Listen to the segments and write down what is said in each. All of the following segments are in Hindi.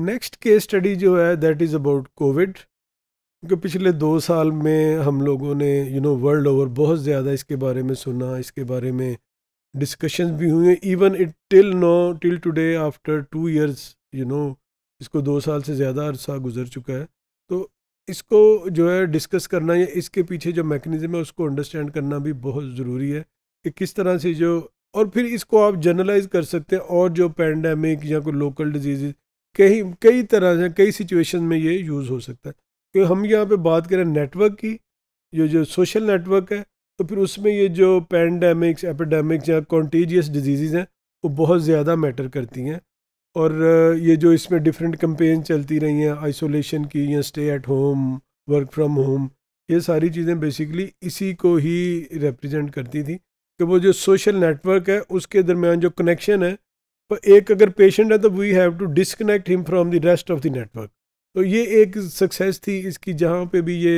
नेक्स्ट केस स्टडी जो है दैट इज़ अबाउट कोविड क्योंकि पिछले दो साल में हम लोगों ने यू नो वर्ल्ड ओवर बहुत ज़्यादा इसके बारे में सुना इसके बारे में डिस्कशन भी हुई हैं even it till no till today after two years you know इसको दो साल से ज़्यादा अरसा गुजर चुका है तो इसको जो है डिस्कस करना या इसके पीछे जो मैकेनिज़्म है उसको अंडरस्टैंड करना भी बहुत ज़रूरी है कि किस तरह से जो और फिर इसको आप जनरलाइज़ कर सकते हैं और जो पैंडमिक या कोई लोकल डिजीज़ कई कई तरह से कई सिचुएशन में ये यूज़ हो सकता है क्योंकि तो हम यहाँ पे बात करें नेटवर्क की जो जो सोशल नेटवर्क है तो फिर उसमें ये जो पैंडमिक्स एपिडेमिक्स या कॉन्टीजियस डिजीज़ हैं वो बहुत ज़्यादा मैटर करती हैं और ये जो इसमें डिफरेंट कंपेन चलती रही हैं आइसोलेशन की या stay at home work from home ये सारी चीज़ें बेसिकली इसी को ही रिप्रेजेंट करती थी कि तो वो जो सोशल नेटवर्क है उसके दरमियान जो कनेक्शन है पर एक अगर पेशेंट है तो we have to disconnect him from the rest of the network तो ये एक सक्सेस थी इसकी जहाँ पे भी ये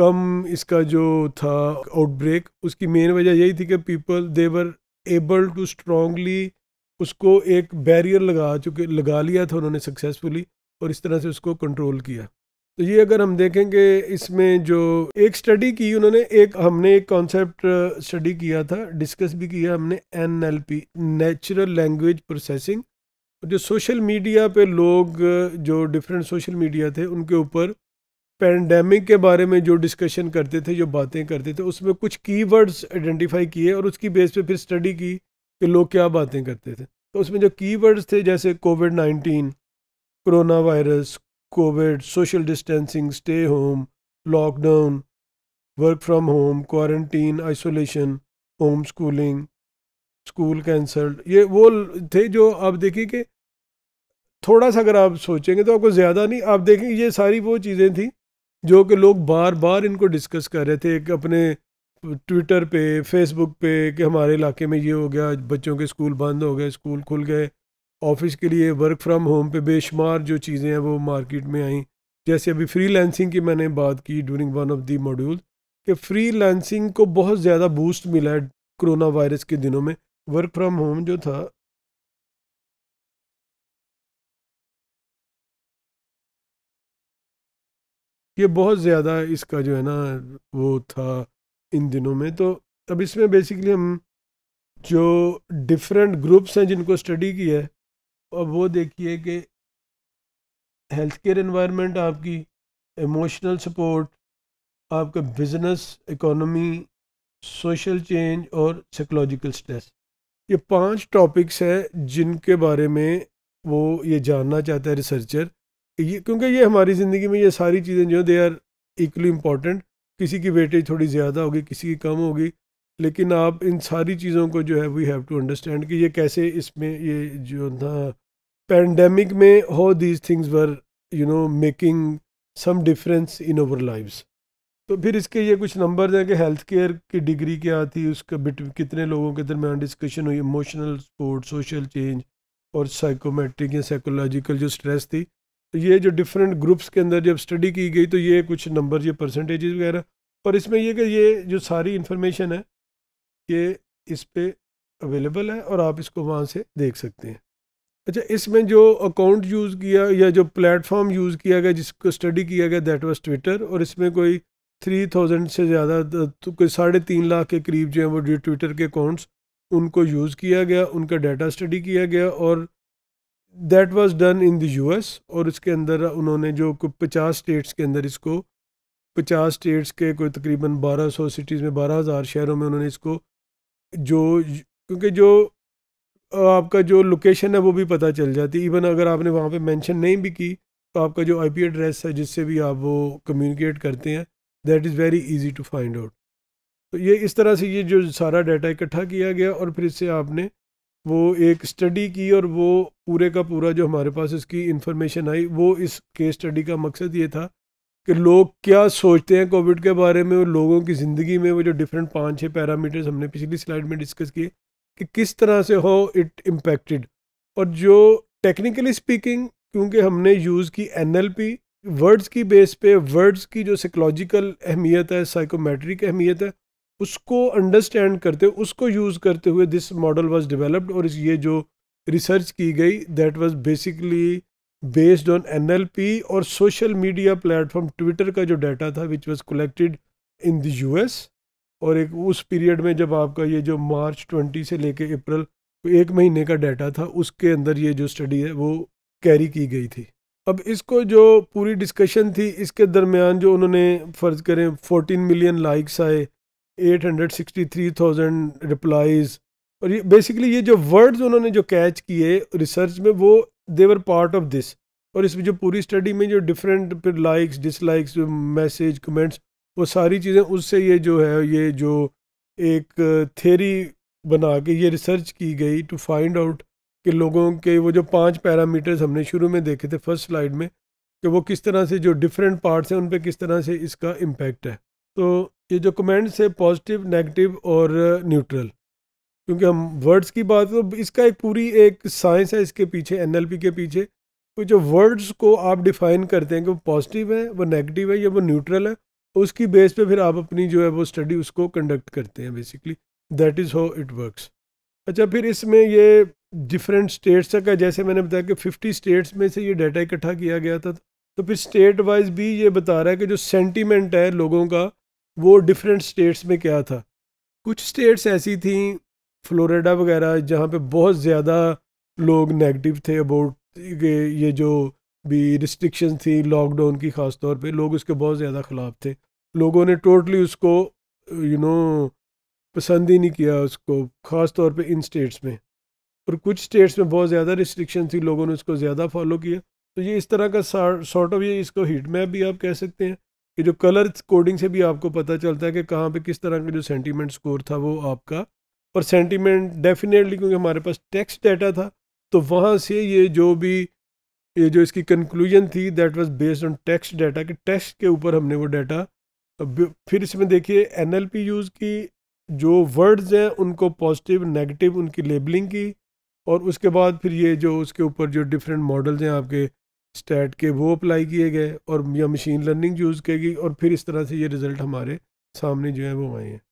कम इसका जो था आउटब्रेक उसकी मेन वजह यही थी कि people they were able to strongly उसको एक बैरियर लगा चुके लगा लिया था उन्होंने सक्सेसफुली और इस तरह से उसको कंट्रोल किया तो ये अगर हम देखेंगे इसमें जो एक स्टडी की उन्होंने एक हमने एक कॉन्सेप्ट स्टडी uh, किया था डिस्कस भी किया हमने N L P natural language processing जो सोशल मीडिया पे लोग uh, जो डिफरेंट सोशल मीडिया थे उनके ऊपर पेंडेमिक के बारे में जो डिस्कशन करते थे जो बातें करते थे उसमें कुछ कीवर्ड्स आइडेंटिफाई किए और उसकी बेस पे फिर स्टडी की कि लोग क्या बातें करते थे तो उसमें जो कीवर्ड्स थे जैसे COVID nineteen corona virus COVID social distancing stay home lockdown work from home quarantine isolation home schooling school cancelled ये वो थे जो आप देखिए कि थोड़ा सा अगर आप सोचेंगे तो आपको ज़्यादा नहीं आप देखेंगे ये सारी वो चीज़ें थी जो कि लोग बार बार इनको डिस्कस कर रहे थे एक अपने ट्विटर पे फेसबुक पे कि हमारे इलाके में ये हो गया बच्चों के स्कूल बंद हो गए स्कूल खुल गए ऑफिस के लिए वर्क फ्रॉम होम पे बेशुमार जो चीज़ें हैं वो मार्केट में आई जैसे अभी फ्रीलांसिंग की मैंने बात की during one of the module कि फ्रीलांसिंग को बहुत ज़्यादा बूस्ट मिला है कोरोना वायरस के दिनों में वर्क फ्रॉम होम जो था ये बहुत ज़्यादा इसका जो है ना वो था इन दिनों में तो अब इसमें बेसिकली हम जो डिफरेंट ग्रुप्स हैं जिनको स्टडी किया है अब वो देखिए कि हेल्थ केयर इन्वायरमेंट आपकी इमोशनल सपोर्ट आपका बिजनेस इकोनॉमी सोशल चेंज और साइकोलॉजिकल स्ट्रेस ये पांच टॉपिक्स हैं जिनके बारे में वो ये जानना चाहता है रिसर्चर ये क्योंकि ये हमारी ज़िंदगी में ये सारी चीज़ें जो दे आर इक्वली इम्पॉर्टेंट किसी की वेटेज थोड़ी ज़्यादा होगी किसी की कम होगी लेकिन आप इन सारी चीज़ों को जो है वी हैव टू अंडरस्टैंड कि ये कैसे इसमें ये जो था पैंडमिक में how these things were you know making some difference in our lives तो फिर इसके ये कुछ नंबर हैं कि हेल्थ केयर की डिग्री क्या थी उसका बिट कितने लोगों के दरमियान डिस्कशन हुई इमोशनल सपोर्ट सोशल चेंज और साइकोमेट्रिक या साइकोलॉजिकल जो स्ट्रेस थी तो ये जो डिफरेंट ग्रुप्स के अंदर जब स्टडी की गई तो ये कुछ नंबर ये परसेंटेज वगैरह और इसमें यह कि ये जो सारी इन्फॉर्मेशन है ये इस पर अवेलेबल है और आप इसको वहाँ से देख सकते हैं अच्छा इसमें जो अकाउंट यूज़ किया या जो प्लेटफॉर्म यूज़ किया गया जिसको स्टडी किया गया दैट वाज ट्विटर और इसमें कोई थ्री थाउजेंड से ज़्यादा तो कोई साढ़े तीन लाख के करीब जो है वो जो ट्विटर के अकाउंट्स उनको यूज़ किया गया उनका डाटा स्टडी किया गया और that was done in the US और इसके अंदर उन्होंने जो कोई पचास स्टेट्स के अंदर इसको पचास स्टेट्स के कोई तकरीबन बारह सौ सिटीज़ में बारह हज़ार शहरों में उन्होंने इसको जो क्योंकि जो आपका जो लोकेशन है वो भी पता चल जाती इवन अगर आपने वहाँ पे मेंशन नहीं भी की तो आपका जो आईपी एड्रेस है जिससे भी आप वो कम्युनिकेट करते हैं that is very easy to find out तो ये इस तरह से ये जो सारा डाटा इकट्ठा किया गया और फिर इससे आपने वो एक स्टडी की और वो पूरे का पूरा जो हमारे पास इसकी इन्फॉर्मेशन आई वो इस केस स्टडी का मकसद ये था कि लोग क्या सोचते हैं कोविड के बारे में और लोगों की ज़िंदगी में वो जो डिफरेंट पाँच छः पैरामीटर्स हमने पिछली स्लाइड में डिस्कस किए कि किस तरह से हो इट इम्पेक्टेड और जो टेक्निकली स्पीकिंग क्योंकि हमने यूज़ की एन वर्ड्स की बेस पे वर्ड्स की जो साइकोलॉजिकल अहमियत है साइकोमेट्रिक अहमियत है उसको अंडरस्टैंड करते उसको यूज़ करते हुए दिस मॉडल वाज डेवलप्ड और ये जो रिसर्च की गई that was basically based on P और सोशल मीडिया प्लेटफॉर्म ट्विटर का जो डाटा था which was collected in the US और एक उस पीरियड में जब आपका ये जो मार्च 20 से लेके अप्रैल एक महीने का डाटा था उसके अंदर ये जो स्टडी है वो कैरी की गई थी अब इसको जो पूरी डिस्कशन थी इसके दरमियान जो उन्होंने फ़र्ज़ करें 14 मिलियन लाइक्स आए 863,000 रिप्लाइज़ और ये बेसिकली ये जो वर्ड्स उन्होंने जो कैच किए रिसर्च में वो देवर पार्ट ऑफ दिस और इसमें जो पूरी स्टडी में जो डिफरेंट फिर लाइक्स डिसलाइक्स मैसेज कमेंट्स वो सारी चीज़ें उससे ये जो है ये जो एक थेरी uh, बना के ये रिसर्च की गई टू फाइंड आउट कि लोगों के वो जो पांच पैरामीटर्स हमने शुरू में देखे थे फर्स्ट स्लाइड में कि वो किस तरह से जो डिफरेंट पार्ट्स हैं उन पर किस तरह से इसका इम्पेक्ट है तो ये जो कमेंट्स है पॉजिटिव नेगेटिव और न्यूट्रल uh, क्योंकि हम वर्ड्स की बात तो इसका एक पूरी एक साइंस है इसके पीछे एन के पीछे तो जो वर्ड्स को आप डिफाइन करते हैं कि वो पॉजिटिव है वो नेगेटिव है या वो न्यूट्रल है उसकी बेस पे फिर आप अपनी जो है वो स्टडी उसको कंडक्ट करते हैं basically that is how it works अच्छा फिर इसमें ये डिफरेंट स्टेट्स का जैसे मैंने बताया कि फिफ्टी स्टेट्स में से ये डाटा इकट्ठा किया गया था तो फिर स्टेट वाइज भी ये बता रहा है कि जो सेंटीमेंट है लोगों का वो डिफरेंट स्टेट्स में क्या था कुछ स्टेट्स ऐसी थी फ्लोरिडा वगैरह जहाँ पे बहुत ज़्यादा लोग नेगेटिव थे अबाउट ये जो भी रिस्ट्रिक्शन थी लॉकडाउन की ख़ास तौर पे लोग उसके बहुत ज़्यादा ख़िलाफ़ थे लोगों ने टोटली उसको यू नो पसंद ही नहीं किया उसको ख़ास तौर पे इन स्टेट्स में और कुछ स्टेट्स में बहुत ज़्यादा रिस्ट्रिक्शन थी लोगों ने उसको ज़्यादा फॉलो किया तो ये इस तरह का सॉर्ट ऑफ ये इसको हीट मैप भी आप कह सकते हैं कि जो कलर कोडिंग से भी आपको पता चलता है कि कहाँ पे किस तरह का जो सेंटीमेंट स्कोर था वो आपका और सेंटीमेंट डेफिनेटली क्योंकि हमारे पास टैक्स डाटा था तो वहाँ से ये जो भी ये जो इसकी कंक्लूजन थी that was based on text data कि टैक्स के ऊपर हमने वो डाटा फिर इसमें देखिए एनएलपी यूज़ की जो वर्ड्स हैं उनको पॉजिटिव नेगेटिव उनकी लेबलिंग की और उसके बाद फिर ये जो उसके ऊपर जो डिफरेंट मॉडल्स हैं आपके स्टैट के वो अप्लाई किए गए और या मशीन लर्निंग यूज़ की गई और फिर इस तरह से ये रिज़ल्ट हमारे सामने जो है वो आए हैं